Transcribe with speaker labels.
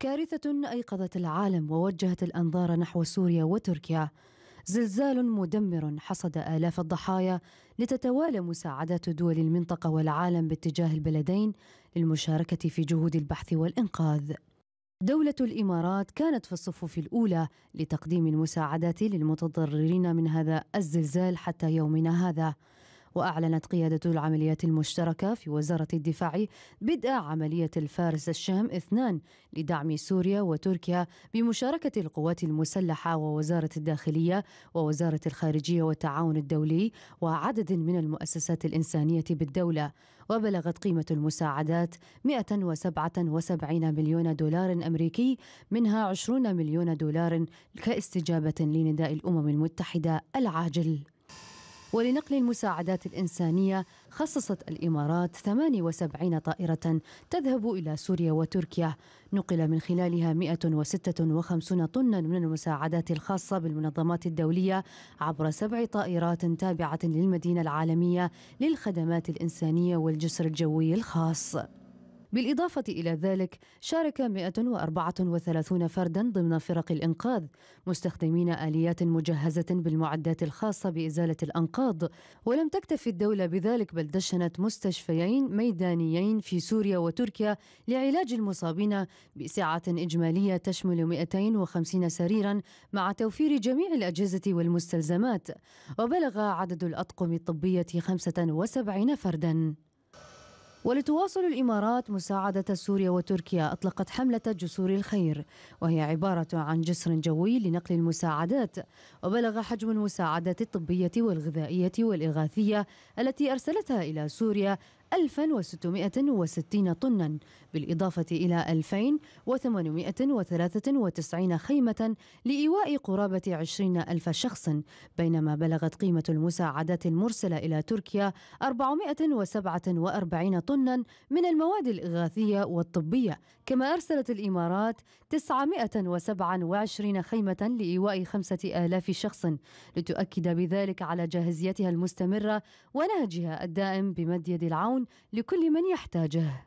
Speaker 1: كارثة أيقظت العالم ووجهت الأنظار نحو سوريا وتركيا زلزال مدمر حصد آلاف الضحايا لتتوالى مساعدات دول المنطقة والعالم باتجاه البلدين للمشاركة في جهود البحث والإنقاذ. دولة الإمارات كانت في الصفوف الأولى لتقديم المساعدات للمتضررين من هذا الزلزال حتى يومنا هذا، وأعلنت قيادة العمليات المشتركة في وزارة الدفاع بدء عملية الفارس الشام اثنان لدعم سوريا وتركيا بمشاركة القوات المسلحة ووزارة الداخلية ووزارة الخارجية والتعاون الدولي وعدد من المؤسسات الإنسانية بالدولة وبلغت قيمة المساعدات 177 مليون دولار أمريكي منها 20 مليون دولار كاستجابة لنداء الأمم المتحدة العاجل ولنقل المساعدات الإنسانية خصصت الإمارات 78 طائرة تذهب إلى سوريا وتركيا نقل من خلالها 156 طنا من المساعدات الخاصة بالمنظمات الدولية عبر سبع طائرات تابعة للمدينة العالمية للخدمات الإنسانية والجسر الجوي الخاص بالإضافة إلى ذلك شارك 134 فردا ضمن فرق الإنقاذ مستخدمين آليات مجهزة بالمعدات الخاصة بإزالة الأنقاض ولم تكتف الدولة بذلك بل دشنت مستشفيين ميدانيين في سوريا وتركيا لعلاج المصابين بسعة إجمالية تشمل 250 سريرا مع توفير جميع الأجهزة والمستلزمات وبلغ عدد الأطقم الطبية 75 فردا ولتواصل الامارات مساعده سوريا وتركيا اطلقت حمله جسور الخير وهي عباره عن جسر جوي لنقل المساعدات وبلغ حجم المساعدات الطبيه والغذائيه والاغاثيه التي ارسلتها الى سوريا 1660 طنا بالإضافة إلى 2893 خيمة لإيواء قرابة 20 ألف شخص بينما بلغت قيمة المساعدات المرسلة إلى تركيا 447 طنا من المواد الإغاثية والطبية كما أرسلت الإمارات 927 خيمة لإيواء 5000 شخص لتؤكد بذلك على جاهزيتها المستمرة ونهجها الدائم بمد يد العون لكل من يحتاجه